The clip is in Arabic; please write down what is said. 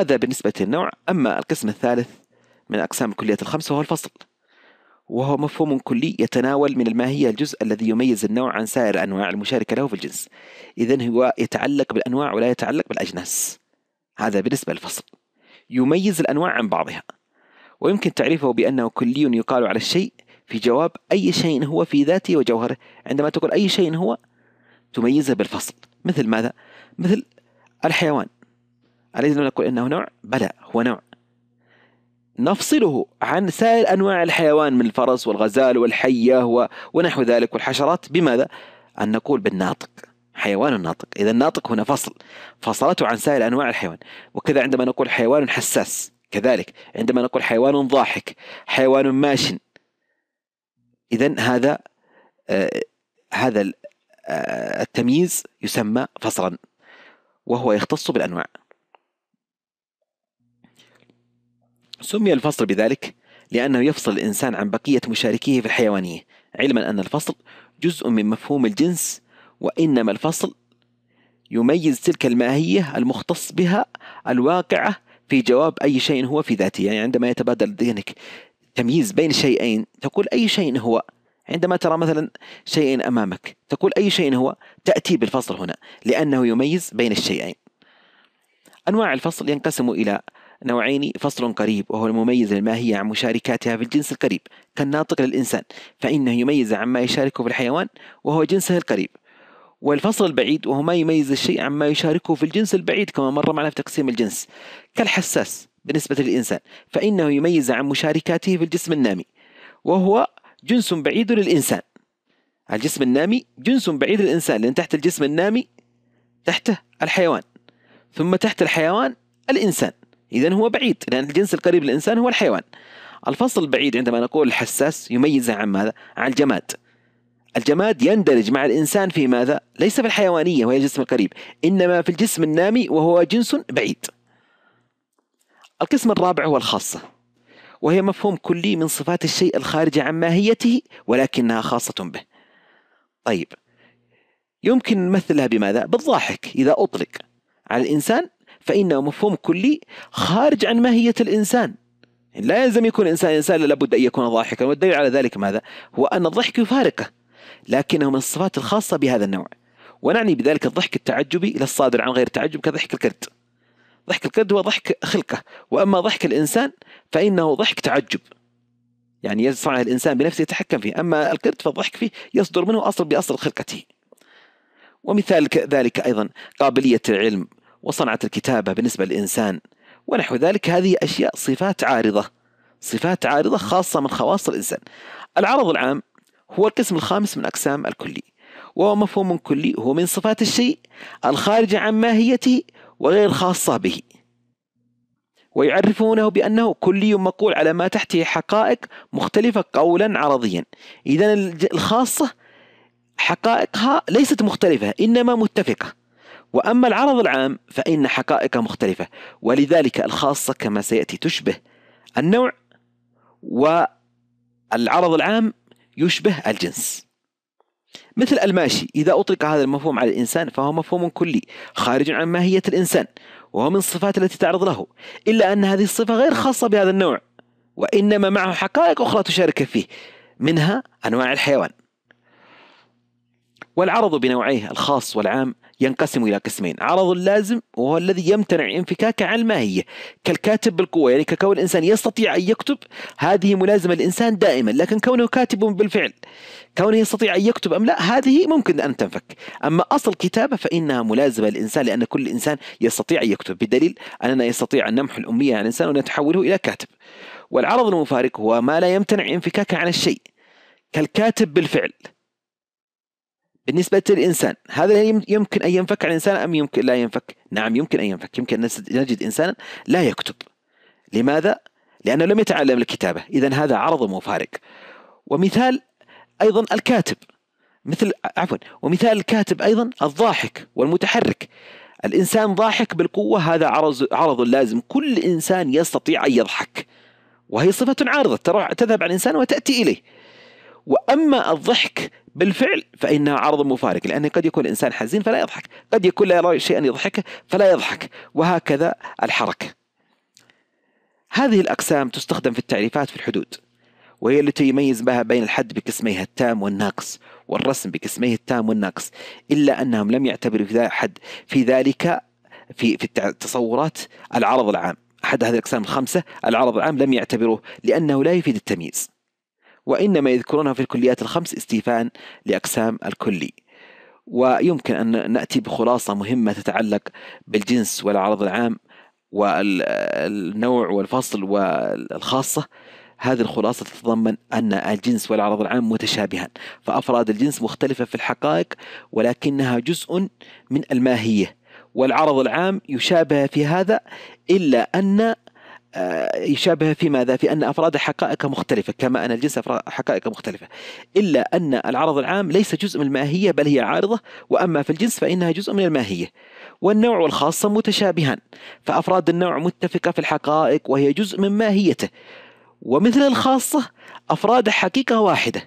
هذا بالنسبة للنوع أما القسم الثالث من أقسام الكليات الخمسة هو الفصل وهو مفهوم كلي يتناول من الماهية الجزء الذي يميز النوع عن سائر أنواع المشاركة له في الجنس إذا هو يتعلق بالأنواع ولا يتعلق بالأجناس هذا بالنسبة للفصل يميز الأنواع عن بعضها ويمكن تعريفه بأنه كلي يقال على الشيء في جواب أي شيء هو في ذاته وجوهره عندما تقول أي شيء هو تميزه بالفصل مثل ماذا؟ مثل الحيوان أليس نقول إنه نوع؟ بلى هو نوع نفصله عن سائر أنواع الحيوان من الفرس والغزال والحية ونحو ذلك والحشرات بماذا؟ أن نقول بالناطق حيوان ناطق إذا الناطق هنا فصل فصلته عن سائر أنواع الحيوان وكذا عندما نقول حيوان حساس كذلك عندما نقول حيوان ضاحك حيوان ماشٍ إذا هذا آه هذا آه التمييز يسمى فصلا وهو يختص بالأنواع سمي الفصل بذلك لأنه يفصل الإنسان عن بقية مشاركيه في الحيوانية علما أن الفصل جزء من مفهوم الجنس وإنما الفصل يميز تلك الماهية المختص بها الواقعة في جواب أي شيء هو في ذاته يعني عندما يتبادل ذهنك تمييز بين شيئين تقول أي شيء هو عندما ترى مثلا شيئين أمامك تقول أي شيء هو تأتي بالفصل هنا لأنه يميز بين الشيئين أنواع الفصل ينقسم إلى نوعين فصل قريب وهو المميز للماهية عن مشاركاتها في الجنس القريب كالناطق للإنسان فإنه يميز عما يشاركه في الحيوان وهو جنسه القريب والفصل البعيد وهو ما يميز الشيء عما يشاركه في الجنس البعيد كما مر معنا في تقسيم الجنس كالحساس بالنسبة للإنسان فإنه يميز عن مشاركاته في الجسم النامي وهو جنس بعيد للإنسان الجسم النامي جنس بعيد للإنسان لأن تحت الجسم النامي تحته الحيوان ثم تحت الحيوان الإنسان إذا هو بعيد لأن الجنس القريب للإنسان هو الحيوان الفصل البعيد عندما نقول الحساس يميزه عن ماذا؟ عن الجماد الجماد يندرج مع الإنسان في ماذا؟ ليس في الحيوانية وهي الجسم القريب إنما في الجسم النامي وهو جنس بعيد القسم الرابع هو الخاصة وهي مفهوم كلي من صفات الشيء الخارجة عن ماهيته ولكنها خاصة به طيب يمكن نمثلها بماذا؟ بالضاحك إذا أطلق على الإنسان فإنه مفهوم كلي خارج عن ماهية الإنسان يعني لا يلزم يكون الإنسان إنسان لابد أن يكون ضاحكا والدليل على ذلك ماذا؟ هو أن الضحك يفارقه لكنه من الصفات الخاصة بهذا النوع ونعني بذلك الضحك التعجبي إلى الصادر عن غير تعجب كضحك الكرد ضحك الكرد هو ضحك خلقه وأما ضحك الإنسان فإنه ضحك تعجب يعني يصنع الإنسان بنفسه يتحكم فيه أما الكرد فالضحك فيه يصدر منه أصل بأصل خلقته ومثال ذلك أيضا قابلية العلم وصنعة الكتابة بالنسبة للإنسان ونحو ذلك هذه أشياء صفات عارضة صفات عارضة خاصة من خواص الإنسان العرض العام هو القسم الخامس من أقسام الكلي وهو مفهوم كلي هو من صفات الشيء الخارجة عن ماهيته وغير خاصة به ويعرفونه بأنه كلي مقول على ما تحته حقائق مختلفة قولا عرضيا إذا الخاصة حقائقها ليست مختلفة إنما متفقة وأما العرض العام فإن حقائقه مختلفة ولذلك الخاصة كما سيأتي تشبه النوع والعرض العام يشبه الجنس مثل الماشي إذا أطلق هذا المفهوم على الإنسان فهو مفهوم كلي خارج عن ماهية الإنسان وهو من الصفات التي تعرض له إلا أن هذه الصفة غير خاصة بهذا النوع وإنما معه حقائق أخرى تشارك فيه منها أنواع الحيوان والعرض بنوعيه الخاص والعام ينقسم إلى قسمين عرض اللازم وهو الذي يمتنع انفكاكه عن الماهية كالكاتب بالقوة يعني ككون الإنسان يستطيع أن يكتب هذه ملازمة الإنسان دائما لكن كونه كاتب بالفعل كونه يستطيع أن يكتب أم لا هذه ممكن أن تنفك أما أصل الكتابة فإنها ملازمة للإنسان لأن كل إنسان يستطيع أن يكتب بدليل أننا يستطيع أن نمحو الأمية عن الإنسان ونتحوله إلى كاتب والعرض المفارق هو ما لا يمتنع انفكاكه عن الشيء كالكاتب بالفعل بالنسبة للإنسان هذا يمكن أن ينفك عن الإنسان أم يمكن لا ينفك نعم يمكن أن ينفك يمكن أن نجد إنسانا لا يكتب لماذا؟ لأنه لم يتعلم الكتابة إذا هذا عرض مفارق ومثال أيضا الكاتب مثل عفوا ومثال الكاتب أيضا الضاحك والمتحرك الإنسان ضاحك بالقوة هذا عرض عرض لازم كل إنسان يستطيع أن يضحك وهي صفة عارضة تذهب عن الإنسان وتأتي إليه وأما الضحك بالفعل فإنها عرض مفارق لأن قد يكون الإنسان حزين فلا يضحك قد يكون لا يرى شيئا يضحكه فلا يضحك وهكذا الحركة هذه الأقسام تستخدم في التعريفات في الحدود وهي التي يميز بها بين الحد بقسميها التام والناقص والرسم بقسميه التام والناقص إلا أنهم لم يعتبروا في حد في ذلك في في التصورات العرض العام أحد هذه الأقسام الخمسة العرض العام لم يعتبروه لأنه لا يفيد التمييز وإنما يذكرونها في الكليات الخمس استيفاء لأقسام الكلي ويمكن أن نأتي بخلاصة مهمة تتعلق بالجنس والعرض العام والنوع والفصل والخاصة هذه الخلاصة تتضمن أن الجنس والعرض العام متشابهان فأفراد الجنس مختلفة في الحقائق ولكنها جزء من الماهية والعرض العام يشابه في هذا إلا أن آه، يشابه في ماذا؟ في أن أفراد حقائق مختلفة كما أن الجنس حقائق مختلفة إلا أن العرض العام ليس جزء من الماهية بل هي عارضة وأما في الجنس فإنها جزء من الماهية والنوع والخاصة متشابهان فأفراد النوع متفقة في الحقائق وهي جزء من ماهيته ومثل الخاصة أفراد حقيقة واحدة